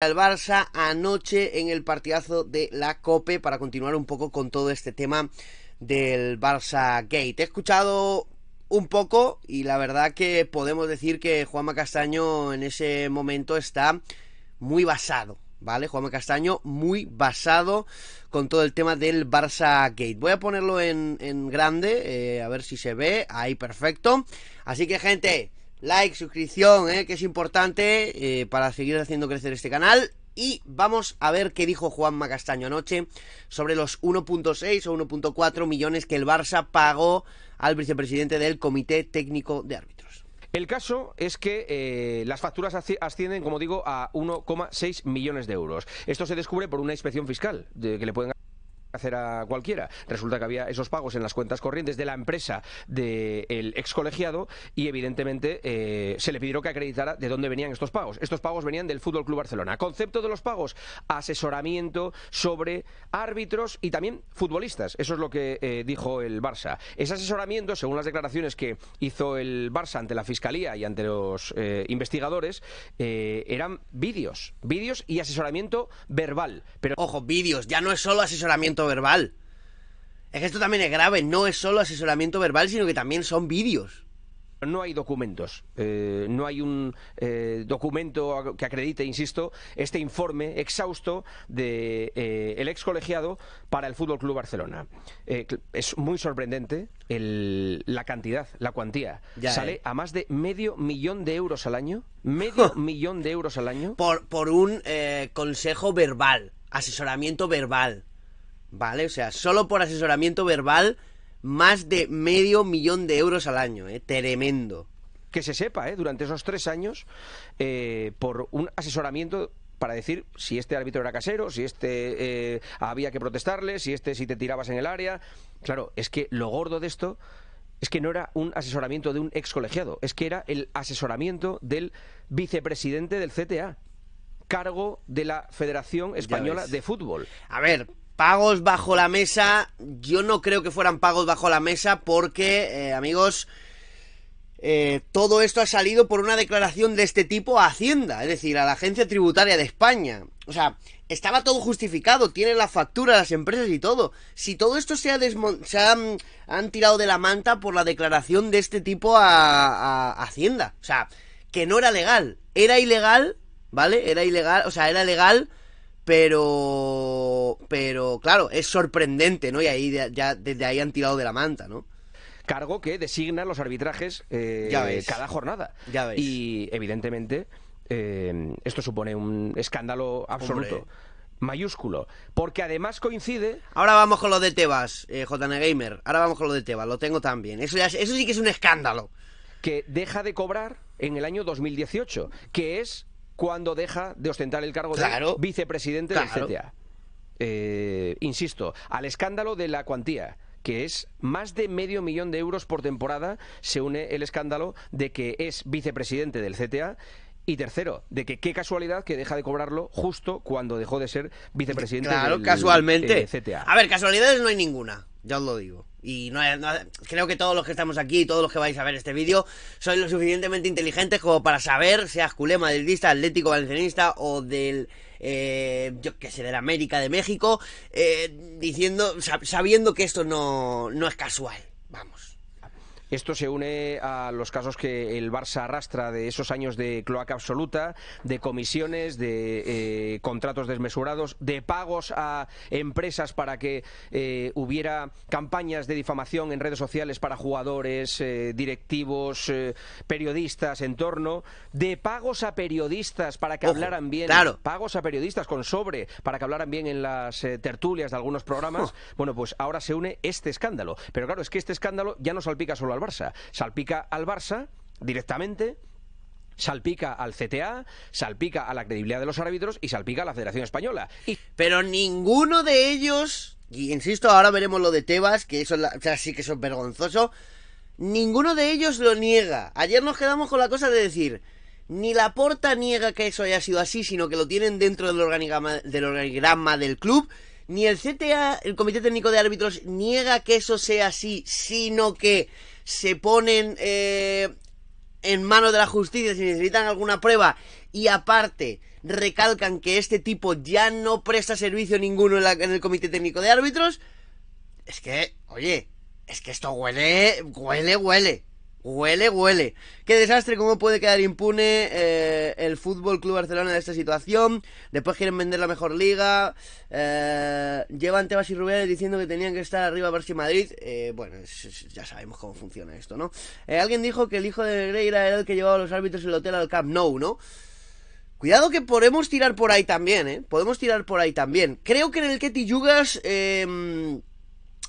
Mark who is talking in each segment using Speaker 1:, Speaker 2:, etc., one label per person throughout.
Speaker 1: El Barça anoche en el partidazo de la COPE para continuar un poco con todo este tema del Barça Gate. He escuchado un poco y la verdad que podemos decir que Juanma Castaño en ese momento está muy basado. ¿Vale? Juanma Castaño muy basado con todo el tema del Barça Gate. Voy a ponerlo en, grande, eh, a ver si se ve. Ahí, perfecto. Así que, gente, like, suscripción, eh, que es importante eh, para seguir haciendo crecer este canal. Y vamos a ver qué dijo Juan Macastaño anoche sobre los 1.6 o 1.4 millones que el Barça pagó al vicepresidente del Comité Técnico de Árbitros.
Speaker 2: El caso es que eh, las facturas ascienden, como digo, a 1,6 millones de euros. Esto se descubre por una inspección fiscal que le pueden hacer a cualquiera. Resulta que había esos pagos en las cuentas corrientes de la empresa del ex colegiado y evidentemente eh, se le pidió que acreditara de dónde venían estos pagos. Estos pagos venían del Fútbol Club Barcelona. Concepto de los pagos, asesoramiento sobre árbitros y también futbolistas. Eso es lo que eh, dijo el Barça. Ese asesoramiento, según las declaraciones que hizo el Barça ante la Fiscalía y ante los eh, investigadores, eran vídeos, vídeos
Speaker 1: y asesoramiento verbal. Pero ojo, vídeos, ya no es solo asesoramiento verbal. Es que esto también es grave, no es solo asesoramiento verbal, sino que también son vídeos. No hay
Speaker 2: documentos, eh, no hay un eh, documento que acredite, insisto, este informe exhausto del de, eh, ex colegiado para el Fútbol Club Barcelona. es muy sorprendente la cantidad, la cuantía. Sale a
Speaker 1: más de medio millón de euros al año. Medio millón de euros al año. por un consejo verbal, asesoramiento verbal. ¿vale? O sea, solo por asesoramiento verbal, más de medio millón de euros al año, ¿eh? Tremendo.
Speaker 2: Que se sepa, ¿eh? Durante esos tres años, eh, por un asesoramiento para decir si este árbitro era casero, si este eh, había que protestarle, si este si te tirabas en el área. Claro, es que lo gordo de esto es que no era un asesoramiento de un ex colegiado, es que era el asesoramiento del vicepresidente del CTA cargo
Speaker 1: de la Federación Española de Fútbol. A ver, Pagos bajo la mesa, yo no creo que fueran pagos bajo la mesa porque, eh, amigos, eh, todo esto ha salido por una declaración de este tipo a Hacienda, es decir, a la Agencia Tributaria de España. O sea, estaba todo justificado, tiene la factura, las empresas y todo. Si todo esto se ha se han, tirado de la manta por la declaración de este tipo a, Hacienda. O sea, que no era legal, era ilegal, ¿vale? Era ilegal, o sea, era legal pero, pero claro, es sorprendente, ¿no? Y ahí ya desde ahí han tirado de la manta, ¿no?
Speaker 2: Cargo que designa los arbitrajes eh, cada jornada. Ya Y evidentemente eh, esto supone un escándalo
Speaker 1: absoluto. Mayúsculo. Porque además coincide. Ahora vamos con lo de Tebas, eh, Gamer. Ahora vamos con lo de Tebas, lo tengo también. Eso, eso sí que es un escándalo. Que
Speaker 2: deja de cobrar en el año 2018, que es cuando deja de ostentar el cargo de vicepresidente del CTA. Eh, insisto, al escándalo de la cuantía que es más de medio millón de euros por temporada, se une el escándalo de que es vicepresidente del CTA y tercero, de que qué casualidad que deja de cobrarlo justo cuando dejó de ser vicepresidente claro, casualmente. Eh, CTA. A
Speaker 1: ver, casualidades no hay ninguna, ya os lo digo. Y no, creo que todos los que estamos aquí y todos los que vais a ver este vídeo sois lo suficientemente inteligentes como para saber, seas culé, madridista, atlético, valencianista o del, eh, yo qué sé, del América, de México, eh, diciendo, sabiendo que esto no, no es casual. Vamos.
Speaker 2: Esto se une a los casos que el Barça arrastra de esos años de cloaca absoluta, de comisiones, de eh, contratos desmesurados, de pagos a empresas para que eh, hubiera campañas de difamación en redes sociales para jugadores, eh, directivos, periodistas en torno, de pagos a periodistas para que hablaran bien, pagos a periodistas con sobre para que hablaran bien en las tertulias de algunos programas. Bueno, pues ahora se une este escándalo. Pero claro, es que este escándalo ya no salpica solo a al Barça. Salpica al Barça directamente salpica al CTA, salpica a la credibilidad de los árbitros y
Speaker 1: salpica a la Federación Española. Pero ninguno de ellos, y insisto, ahora veremos lo de Tebas, que eso sí que es vergonzoso, ninguno de ellos lo niega. Ayer nos quedamos con la cosa de decir, ni la porta niega que eso haya sido así, sino que lo tienen dentro del, organigrama del club ni el CTA, el Comité Técnico de Árbitros, niega que eso sea así, sino que se ponen eh, en manos de la justicia si necesitan alguna prueba y aparte recalcan que este tipo ya no presta servicio ninguno en el Comité Técnico de Árbitros, es que, oye, es que esto huele, huele, huele. Huele, huele. Qué desastre, cómo puede quedar impune eh, el Fútbol Club Barcelona de esta situación. Después quieren vender la mejor liga. Eh, llevan Tebas y Rubiales diciendo que tenían que estar arriba Barça y Madrid. Eh, bueno, ya sabemos cómo funciona esto, ¿no? alguien dijo que el hijo de Greira era el que llevaba a los árbitros el hotel al Camp Nou, ¿no? Cuidado que podemos tirar por ahí también, ¿eh? Podemos tirar por ahí también. Creo que en el Ketty Yugas. Em,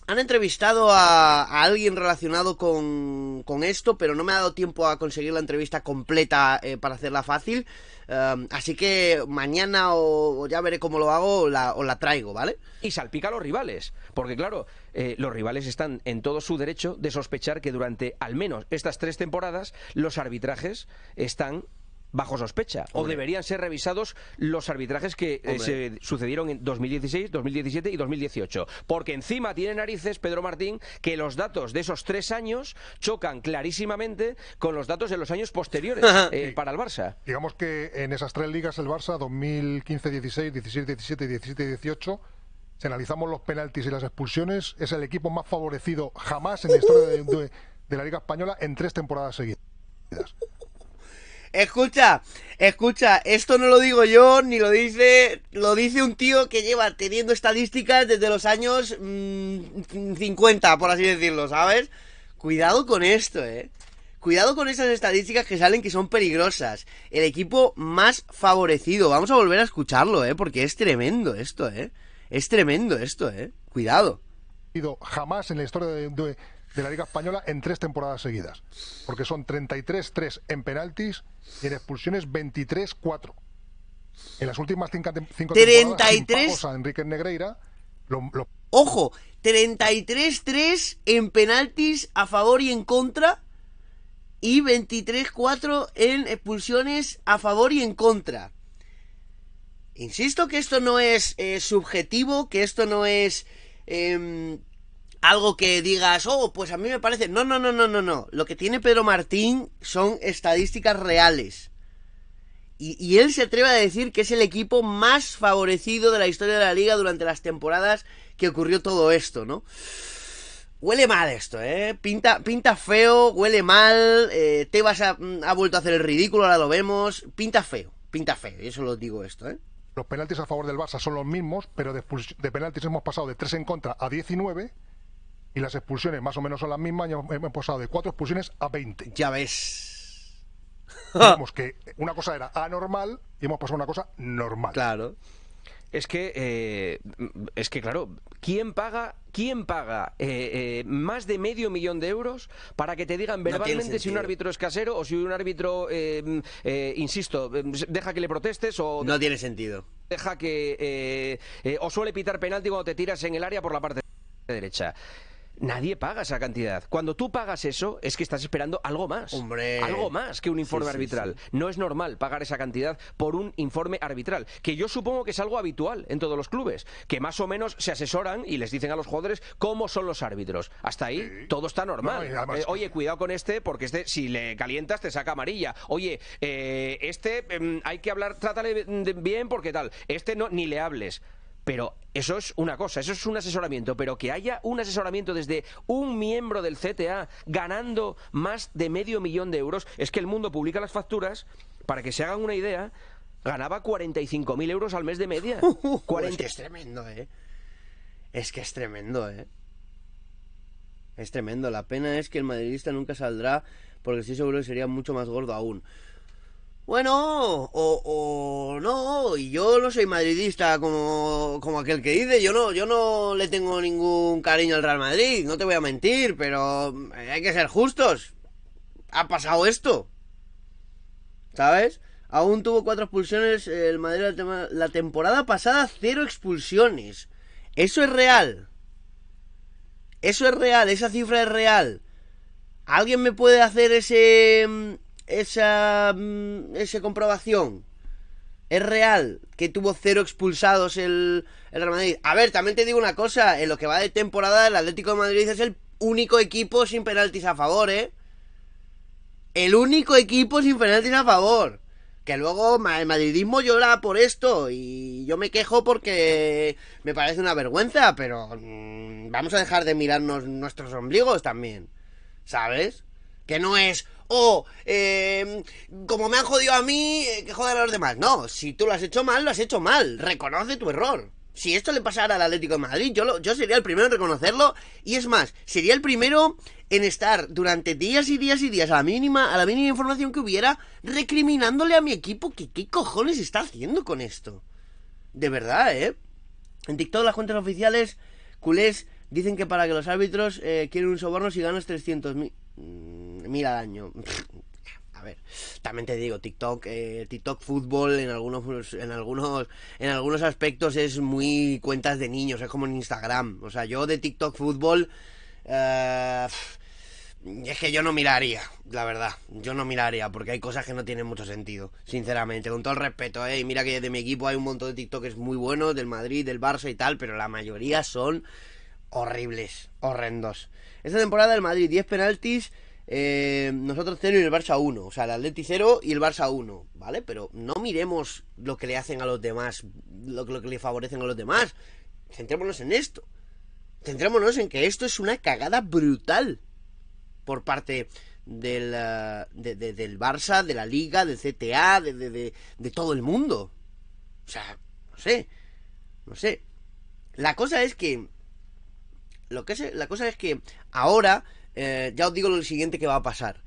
Speaker 1: han entrevistado a, alguien relacionado con, esto, pero no me ha dado tiempo a conseguir la entrevista completa eh, para hacerla fácil. Em, así que mañana o, ya veré cómo lo hago o la, traigo, ¿vale? Y salpica a los rivales, porque claro, eh,
Speaker 2: los rivales están en todo su derecho de sospechar que durante al menos estas tres temporadas los arbitrajes están bajo sospecha o deberían ser revisados los arbitrajes que eh, se sucedieron en 2016, 2017 y 2018. Porque encima tiene narices Pedro Martín que los datos de esos tres años chocan clarísimamente con los datos de los años posteriores eh, para el Barça.
Speaker 3: Digamos que en esas tres ligas el Barça, 2015, 16, 17, 17, 17 y 18, si analizamos los penaltis y las expulsiones, es el equipo más favorecido jamás en la historia de la Liga Española en tres temporadas seguidas.
Speaker 1: Escucha, escucha, esto no lo digo yo, ni lo dice, lo dice un tío que lleva teniendo estadísticas desde los años 50, mm, por así decirlo, ¿sabes? Cuidado con esto, eh. Cuidado con esas estadísticas que salen que son peligrosas. El equipo más favorecido. Vamos a volver a escucharlo,
Speaker 3: ¿eh? Porque es tremendo esto, ¿eh? Es tremendo esto, ¿eh? Cuidado. Jamás en la historia de de la Liga Española en tres temporadas seguidas. Porque son 33-3 en penaltis y en expulsiones 23-4. En las últimas 5 33... temporadas, Enrique Negreira. Ojo,
Speaker 1: 33-3 en penaltis a favor y en contra. Y 23-4 en expulsiones a favor y en contra. Insisto que esto no es eh, subjetivo, que esto no es em, algo que digas, oh, pues a mí me parece. No, no, no, no, no, no. Lo que tiene Pedro Martín son estadísticas reales. Y, él se atreve a decir que es el equipo más favorecido de la historia de la liga durante las temporadas que ocurrió todo esto, ¿no? Huele mal esto, ¿eh? Pinta, pinta feo, huele mal, eh, Tebas ha, mm, vuelto a hacer el ridículo, ahora lo vemos. Pinta feo, pinta feo, y eso lo digo esto, ¿eh?
Speaker 3: Los penaltis a favor del Barça son los mismos, pero de, de penaltis hemos pasado de 3 en contra a 19 y las expulsiones más o menos son las mismas, ya hemos pasado de cuatro expulsiones a 20. Ya ves. Vemos que una cosa era anormal y hemos pasado a una cosa normal. Claro. Es que, eh, es que claro, ¿quién paga, quién paga
Speaker 2: eh, eh, más de medio millón de euros para que te digan verbalmente si un árbitro es casero o si un árbitro, em, insisto, em, deja que le protestes o... No tiene sentido. Deja que... o suele pitar penalti cuando te tiras en el área por la parte derecha nadie paga esa cantidad. Cuando tú pagas eso, es que estás esperando algo más. Hombre. Algo más que un informe arbitral. No es normal pagar esa cantidad por un informe arbitral, que yo supongo que es algo habitual en todos los clubes, que más o menos se asesoran y les dicen a los jugadores cómo son los árbitros. Hasta ahí todo está normal. Eh, oye, cuidado con este, porque este, si le calientas, te saca amarilla. Oye, eh, este em, hay que hablar, trátale bien porque tal. Este no, ni le hables pero eso es una cosa, eso es un asesoramiento, pero que haya un asesoramiento desde un miembro del CTA ganando más de medio millón de euros, es que el mundo publica las facturas, para que se hagan una idea, ganaba 45.000 euros al mes de media. Es que
Speaker 1: es tremendo, ¿eh? Es que es tremendo, ¿eh? Es tremendo. La pena es que el madridista nunca saldrá, porque estoy seguro que sería mucho más gordo aún bueno, o, no, y yo no soy madridista como, aquel que dice, yo no, yo no le tengo ningún cariño al Real Madrid, no te voy a mentir, pero eh, hay que ser justos. Ha pasado esto. ¿Sabes? Aún tuvo cuatro expulsiones el Madrid la temporada pasada, cero expulsiones. Eso es real. Eso es real, esa cifra es real. ¿Alguien me puede hacer ese mm, esa, mm, esa comprobación es real que tuvo cero expulsados el, el, Real Madrid. A ver, también te digo una cosa, en lo que va de temporada el Atlético de Madrid es el único equipo sin penaltis a favor, ¿eh? El único equipo sin penaltis a favor. Que luego el madridismo llora por esto y yo me quejo porque me parece una vergüenza, pero mm, vamos a dejar de mirarnos nuestros ombligos también, ¿sabes? Que no es, o eh, como me han jodido a mí, eh, que joder a los demás. No, si tú lo has hecho mal, lo has hecho mal. Reconoce tu error. Si esto le pasara al Atlético de Madrid, yo, yo sería el primero en reconocerlo. Y es más, sería el primero en estar durante días y días y días a la mínima, a la mínima información que hubiera, recriminándole a mi equipo que qué cojones está haciendo con esto. De verdad, ¿eh? En TikTok las cuentas oficiales culés dicen que para que los árbitros eh, quieren un soborno si ganas mil... Mm, Mira al año. A ver, también te digo, TikTok, eh, TikTok fútbol en algunos, en algunos, en algunos aspectos es muy cuentas de niños, es como en Instagram. O sea, yo de TikTok fútbol eh, es que yo no miraría, la verdad. Yo no miraría, porque hay cosas que no tienen mucho sentido, sinceramente. Con todo el respeto, eh. Mira que de mi equipo hay un montón de TikToks muy buenos, del Madrid, del Barça y tal, pero la mayoría son horribles, horrendos. Esta temporada el Madrid 10 penaltis, eh, nosotros 0 y el Barça 1. O sea, el Atleti 0 y el Barça 1, ¿vale? Pero no miremos lo que le hacen a los demás, lo, lo que le favorecen a los demás. Centrémonos en esto. Centrémonos en que esto es una cagada brutal por parte del, eh, Barça, de la Liga, del CTA, de, todo el mundo. O sea, no sé. No sé. La cosa es que. Lo que es, la cosa es que ahora eh, ya os digo lo siguiente que va a pasar.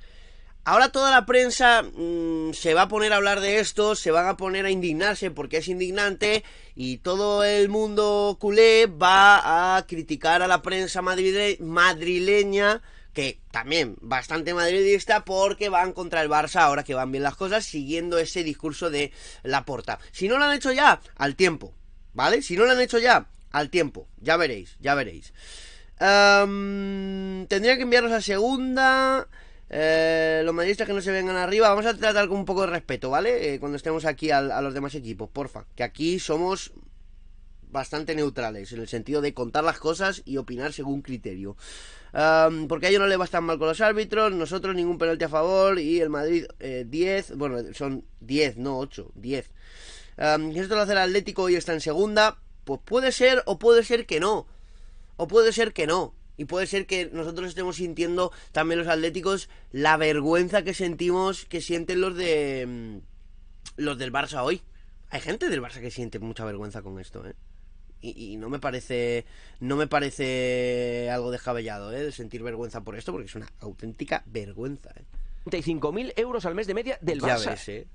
Speaker 1: Ahora toda la prensa mm, se va a poner a hablar de esto, se van a poner a indignarse porque es indignante y todo el mundo culé va a criticar a la prensa madrileña, que también bastante madridista, porque van contra el Barça ahora que van bien las cosas, siguiendo ese discurso de la porta. Si no lo han hecho ya, al tiempo, ¿vale? Si no lo han hecho ya, al tiempo, ya veréis, ya veréis tendría que enviarnos a segunda. Eh, los madridistas que no se vengan arriba, vamos a tratar con un poco de respeto, ¿vale? Eh, cuando estemos aquí a los demás equipos, porfa. Que aquí somos bastante neutrales, en el sentido de contar las cosas y opinar según criterio. porque a ellos no le va tan mal con los árbitros, nosotros ningún penalti a favor y el Madrid 10, eh, bueno, son 10, no 8, 10. Um, esto lo hace el Atlético y está en segunda, pues puede ser o puede ser que no. O puede ser que no. Y puede ser que nosotros estemos sintiendo también los atléticos la vergüenza que sentimos, que sienten los de mm, los del Barça hoy. Hay gente del Barça que siente mucha vergüenza con esto, ¿eh? Y, no me parece no me parece algo descabellado ¿eh? de sentir vergüenza por esto porque es una auténtica vergüenza ¿eh? 35.000 euros
Speaker 2: al mes de media del Barça ¿eh?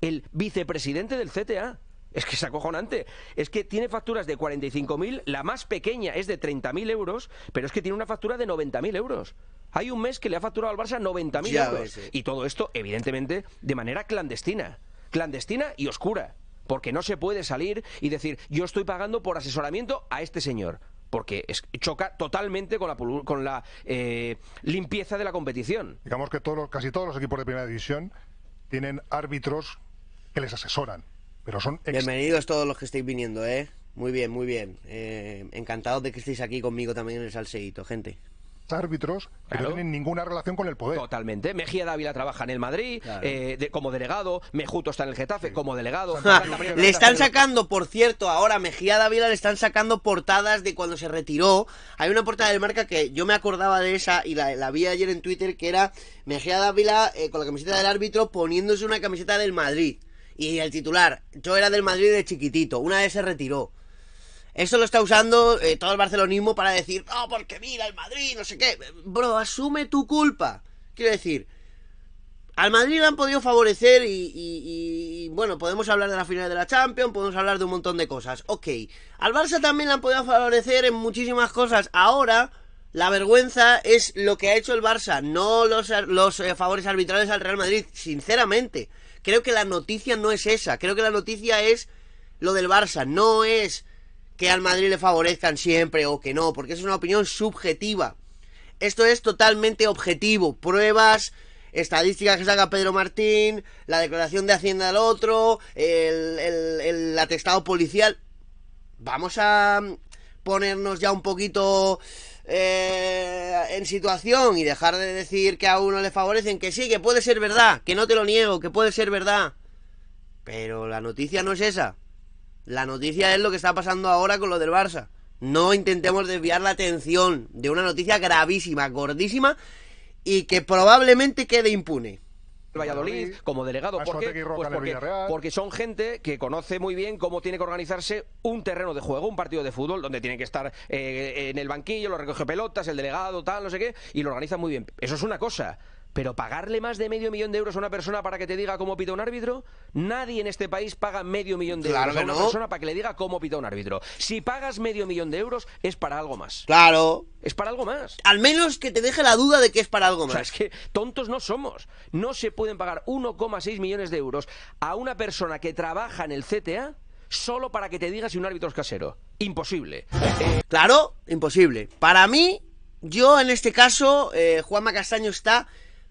Speaker 2: el vicepresidente del CTA es que es acojonante. Es que tiene facturas de 45.000, la más pequeña es de 30.000 euros, pero es que tiene una factura de 90.000 euros. Hay un mes que le ha facturado al Barça 90.000 euros. Eh. Y todo esto, evidentemente, de manera clandestina. Clandestina y oscura. Porque no se puede salir y decir, yo estoy pagando por asesoramiento a este señor porque choca totalmente con la, con la eh, limpieza de la competición.
Speaker 3: Digamos que todos, casi todos los equipos de primera división tienen árbitros que les asesoran. Pero son Bienvenidos todos los que
Speaker 1: estáis viniendo, ¿eh? Muy bien, muy bien. Eh, encantados de que estéis aquí conmigo también en el salseíto, gente
Speaker 3: árbitros que no tienen ninguna relación con el poder. Totalmente. Mejía Dávila trabaja en el Madrid
Speaker 1: eh, como delegado, Mejuto está en el Getafe como delegado. le están sacando, por cierto, ahora Mejía Dávila le están sacando portadas de cuando se retiró. Hay una portada de marca que yo me acordaba de esa y la, vi ayer en Twitter que era Mejía Dávila eh, con la camiseta del árbitro poniéndose una camiseta del Madrid. Y el titular, yo era del Madrid de chiquitito, una vez se retiró. Eso lo está usando eh, todo el barcelonismo para decir, no, porque mira, el Madrid, no sé qué. Bro, asume tu culpa. Quiero decir, al Madrid le han podido favorecer y, bueno, podemos hablar de la final de la Champions, podemos hablar de un montón de cosas. Ok, al Barça también le han podido favorecer en muchísimas cosas. Ahora, la vergüenza es lo que ha hecho el Barça, no los, los eh, favores arbitrales al Real Madrid, sinceramente creo que la noticia no es esa, creo que la noticia es lo del Barça, no es que al Madrid le favorezcan siempre o que no, porque es una opinión subjetiva. Esto es totalmente objetivo, pruebas, estadísticas que saca Pedro Martín, la declaración de Hacienda del otro, el, el, el atestado policial. Vamos a ponernos ya un poquito eh, en situación y dejar de decir que a uno le favorecen, que sí, que puede ser verdad, que no te lo niego, que puede ser verdad. Pero la noticia no es esa. La noticia es lo que está pasando ahora con lo del Barça. No intentemos desviar la atención de una noticia gravísima, gordísima y que probablemente quede impune.
Speaker 2: Valladolid, como delegado. Pues porque, son gente que conoce muy bien cómo tiene que organizarse un terreno de juego, un partido de fútbol, donde tiene que estar eh, en el banquillo, lo recoge pelotas, el delegado, tal, no sé qué, y lo organizan muy bien. Eso es una cosa pero pagarle más de medio millón de euros a una persona para que te diga cómo pita un árbitro, nadie en este país paga medio millón de euros a una persona para que le diga cómo pita un árbitro. Si pagas medio millón de euros, es para algo más. Claro. Es para algo más. Al menos que te deje la duda de que es para algo más. O sea, es que tontos no somos. No se pueden pagar 1,6 millones de euros a una persona que trabaja en el CTA solo para que
Speaker 1: te diga si un árbitro es casero. Imposible. Eh, claro, imposible. Para mí, yo en este caso, eh, Juanma Castaño está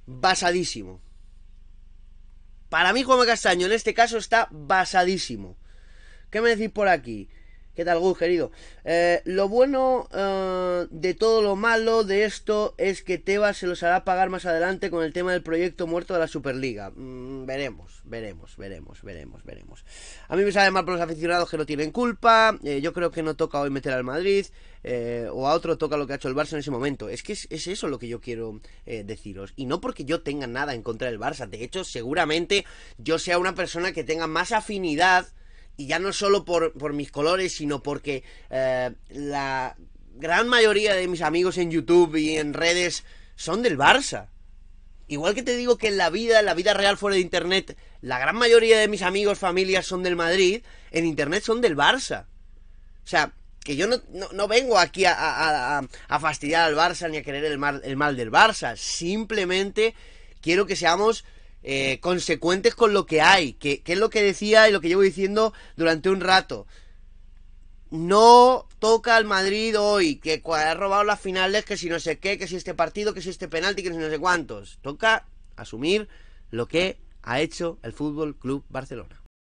Speaker 1: basadísimo. Para mí, Juanma Castaño, en este caso, está basadísimo. ¿Qué me decís por aquí? ¿Qué tal, Gus, querido? Eh, lo bueno eh, de todo lo malo de esto es que Tebas se los hará pagar más adelante con el tema del proyecto muerto de la Superliga. Mm, veremos, veremos, veremos, veremos, veremos. A mí me sale mal por los aficionados que no tienen culpa. Eh, yo creo que no toca hoy meter al Madrid. Eh, o a otro toca lo que ha hecho el Barça en ese momento. Es que es, eso lo que yo quiero eh, deciros. Y no porque yo tenga nada en contra del Barça. De hecho, seguramente yo sea una persona que tenga más afinidad. Y ya no solo por, por mis colores, sino porque la gran mayoría de mis amigos en YouTube y en redes son del Barça. Igual que te digo que en la vida, en la vida real fuera de internet, la gran mayoría de mis amigos, familias son del Madrid, en internet son del Barça. O sea, que yo no, vengo aquí a, a, fastidiar al Barça ni a querer el mal, del Barça. Simplemente quiero que seamos eh, consecuentes con lo que hay, que, que es lo que decía y lo que llevo diciendo durante un rato. No toca al Madrid hoy, que ha robado las finales, que si no sé qué, que si este partido, que si este penalti, que si no sé cuántos. Toca asumir lo que ha hecho el Fútbol Club Barcelona.